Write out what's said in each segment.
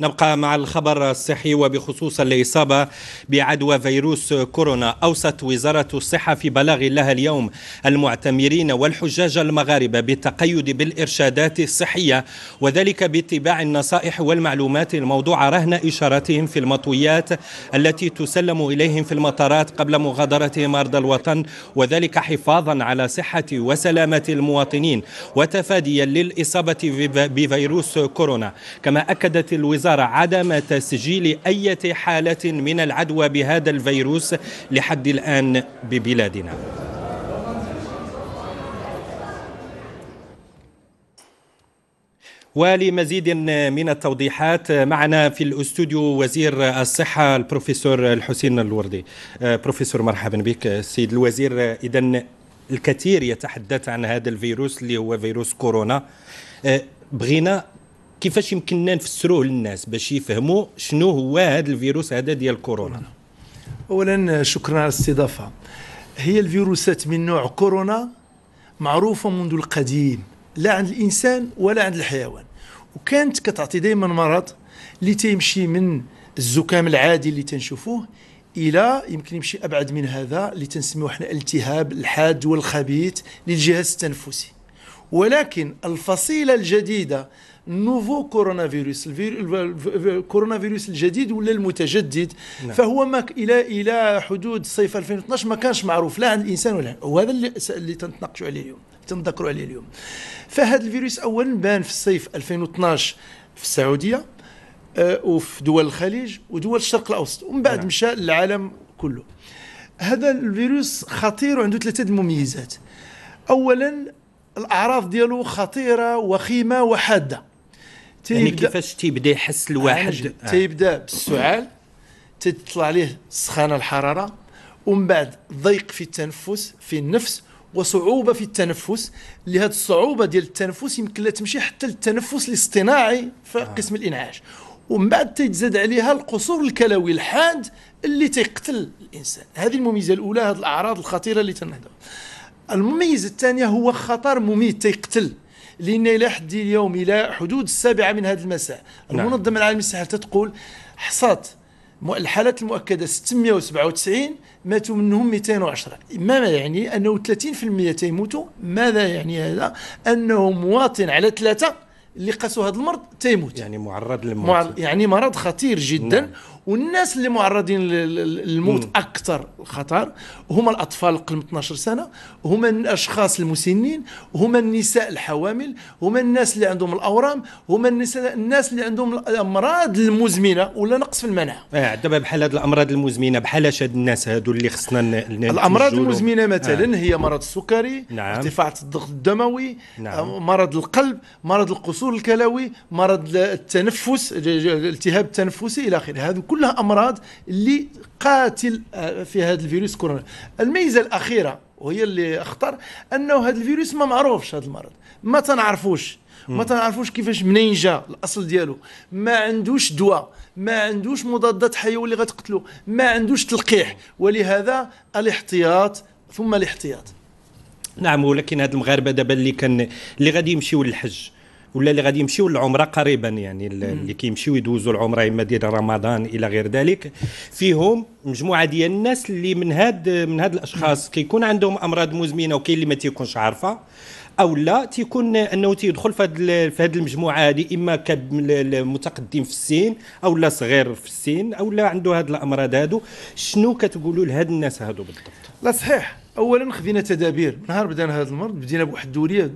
نبقى مع الخبر الصحي وبخصوص الإصابة بعدوى فيروس كورونا أوصت وزارة الصحة في بلاغ لها اليوم المعتمرين والحجاج المغاربة بالتقيد بالإرشادات الصحية وذلك باتباع النصائح والمعلومات الموضوعة رهن إشاراتهم في المطويات التي تسلم إليهم في المطارات قبل مغادرتهم أرض الوطن وذلك حفاظا على صحة وسلامة المواطنين وتفاديا للإصابة بفيروس كورونا كما أكدت الوزارة أثر عدم تسجيل أي حالة من العدوى بهذا الفيروس لحد الآن ببلادنا ولمزيد من التوضيحات معنا في الاستوديو وزير الصحة البروفيسور الحسين الوردي آه، بروفيسور مرحبا بك سيد الوزير إذا الكثير يتحدث عن هذا الفيروس اللي هو فيروس كورونا آه، بغينا كيفاش يمكننا نفسروه للناس باش يفهموا شنو هو هذا الفيروس هذا ديال كورونا اولا شكرا على الاستضافه هي الفيروسات من نوع كورونا معروفه منذ القديم لا عند الانسان ولا عند الحيوان وكانت كتعطي دائما مرض اللي تيمشي من الزكام العادي اللي تنشوفوه الى يمكن يمشي ابعد من هذا اللي تنسميوه حنا الالتهاب الحاد والخبيث للجهاز التنفسي ولكن الفصيله الجديده نوفو كورونا فيروس كورونا فيروس الجديد ولا المتجدد نعم. فهو ما الى الى حدود صيف 2012 ما كانش معروف لا عند الانسان ولا وهذا اللي اللي تنتناقشوا عليه اليوم تنذكروا عليه اليوم فهذا الفيروس اولا بان في الصيف 2012 في السعوديه آه، وفي دول الخليج ودول الشرق الاوسط ومن بعد نعم. مشى للعالم كله هذا الفيروس خطير وعنده ثلاثه المميزات اولا الاعراض ديالو خطيره وخيمه وحاده يعني كيفاش تيبدا يحس الواحد آه. تيبدا بالسعال تطلع عليه السخانه الحراره ومن بعد ضيق في التنفس في النفس وصعوبه في التنفس لهذه الصعوبه ديال التنفس يمكن لا تمشي حتى للتنفس الاصطناعي في آه. قسم الانعاش ومن بعد تيتزاد عليها القصور الكلوي الحاد اللي تيقتل الانسان هذه المميزه الاولى هذه الاعراض الخطيره اللي تنهضر المميز الثاني هو خطر مميت تيقتل لان الى حد اليوم الى حدود السابعه من هذا المساء نعم. المنظمه العالميه للصحه تقول حصات الحالات المؤكده 697 ماتوا منهم 210 ما يعني انه 30% تيموتوا ماذا يعني هذا انه مواطن على ثلاثه اللي قاسوا هذا المرض تيموت يعني معرض للموت يعني مرض خطير جدا نعم. والناس اللي معرضين للموت مم. اكثر خطر هما الاطفال قبل 12 سنه هما الاشخاص المسنين هما النساء الحوامل هما الناس اللي عندهم الاورام هما النساء الناس اللي عندهم الامراض المزمنه ولا نقص في المناعه اه دابا بحال هذه الامراض المزمنه بحال هاد الناس هادو اللي خصنا الامراض المزمنه مثلا آه. هي مرض السكري نعم. ارتفاع الضغط الدموي نعم. مرض القلب مرض القصور الوصول الكلوي مرض التنفس التهاب التنفسي الى اخره هذو كلها امراض اللي قاتل آه، في هذا الفيروس كورونا الميزه الاخيره وهي اللي اخطر انه هذا الفيروس ما معروفش هذا المرض ما تنعرفوش ما تنعرفوش كيفاش منين جا الاصل ديالو ما عندوش دواء ما عندوش مضادات حيويه اللي غتقتلو ما عندوش تلقيح ولهذا الاحتياط ثم الاحتياط نعم ولكن هاد المغاربه دابا اللي كان اللي غادي يمشيو للحج ولا اللي غادي يمشيو للعمره قريبا يعني اللي كيمشيو يدوزوا العمره اما ديال رمضان الى غير ذلك فيهم مجموعه ديال الناس اللي من هاد من هاد الاشخاص كيكون عندهم امراض مزمنه وكاين اللي ما تيكونش عارفه او لا تيكون انه تيدخل في هذه في هذه المجموعه هذه اما كمتقدم في السن او لا صغير في السن او لا عنده هذه الامراض هادو شنو كتقولوا لهاد الناس هادو بالضبط لا صحيح اولا خذينا تدابير نهار بدانا هذا المرض بدينا بواحد الدوريه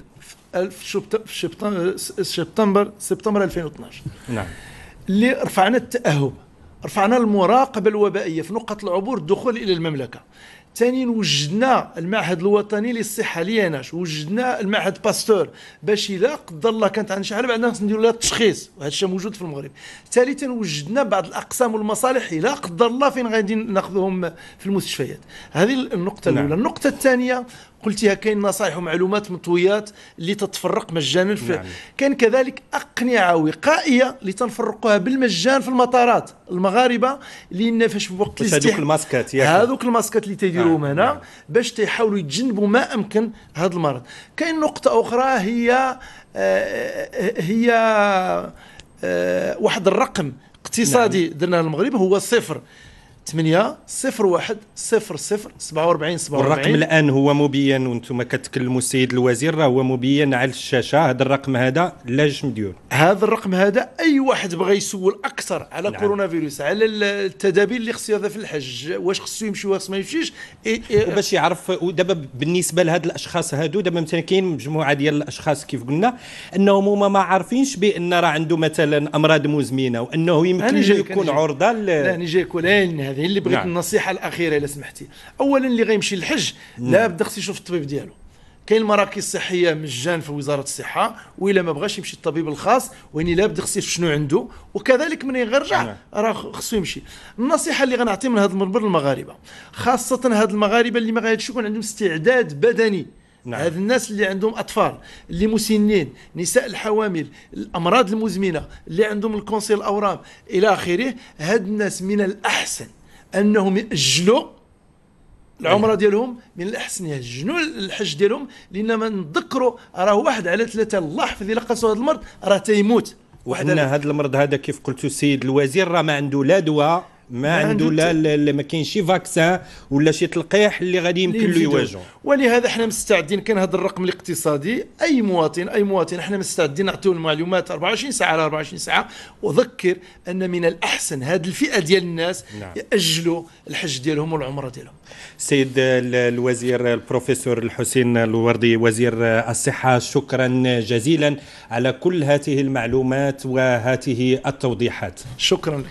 سبتمبر سبتمبر 2012 نعم اللي رفعنا التاهب رفعنا المراقبه الوبائيه في نقط العبور الدخول الى المملكه ثانيا وجدنا المعهد الوطني للصحه ليناش وجدنا المعهد باستور باش الا قدر الله كانت عندنا شي حاله خصنا نديروا لها التشخيص وهذا الشيء موجود في المغرب ثالثا وجدنا بعض الاقسام والمصالح الا قدر الله فين غادي ناخذهم في المستشفيات هذه النقطه الاولى نعم. النقطه الثانيه قلتيها كاين نصائح ومعلومات مطويات اللي تتفرق مجانا في نعم. كان كذلك اقنعه وقائيه اللي تنفرقوها بالمجان في المطارات المغاربه لان فاش في وقت هذوك الماسكات هذوك الماسكات اللي تيديروهم نعم، هنا نعم. باش تيحاولوا يتجنبوا ما امكن هذا المرض كاين نقطه اخرى هي آه، آه، هي آه، واحد الرقم اقتصادي نعم. درناه المغرب هو صفر 8 0 1 0 0 47 47 الرقم الان هو مبين وانتم كتكلموا السيد الوزير راه هو مبين على الشاشه هذا الرقم هذا لا مديون هذا الرقم هذا اي واحد بغى يسول اكثر على نعم. كورونا فيروس على التدابير اللي خصو ياخذها في الحج واش خصو يمشي واش ما يمشيش باش يعرف ودابا بالنسبه لهاد الاشخاص هادو دابا مثلا كاين مجموعه ديال الاشخاص كيف قلنا انهم هما ما عارفينش بان راه عنده مثلا امراض مزمنه وانه يمكن يكون عرضه لا نجيك ولا هذه اللي بغيت نعم. النصيحه الاخيره الا سمحتي اولا اللي غيمشي للحج لابد خصو يشوف الطبيب ديالو كاين المراكز الصحيه مجان في وزاره الصحه والا ما بغاش يمشي الطبيب الخاص وين لابد خصو يشوف شنو عنده وكذلك من يرجع نعم. راه خصو يمشي النصيحه اللي غنعطي من هذا المنبر للمغاربه خاصه هاد المغاربه اللي ما غاديش يكون عندهم استعداد بدني نعم. هاد الناس اللي عندهم اطفال اللي مسنين نساء الحوامل الامراض المزمنه اللي عندهم الكونسيل الاورام الى اخره هاد الناس من الاحسن انهم ياجلوا العمره إيه. ديالهم من الاحسن ياجلوا الحج ديالهم لان ما نذكروا راه واحد على ثلاثه الله يحفظ الا قصوا هذا المرض راه تيموت وحنا هذا المرض هذا كيف قلتوا السيد الوزير راه ما عنده لا دواء ما عنده لا ما كاين شي فاكسان ولا شي تلقيح اللي غادي يمكن له يواجهه ولهذا احنا مستعدين كان هذا الرقم الاقتصادي اي مواطن اي مواطن احنا مستعدين نعطيو المعلومات 24 ساعه على 24 ساعه وذكر ان من الاحسن هذه الفئه ديال الناس نعم. ياجلوا الحج ديالهم والعمره ديالهم سيد الوزير البروفيسور الحسين الوردي وزير الصحه شكرا جزيلا على كل هذه المعلومات وهذه التوضيحات شكرا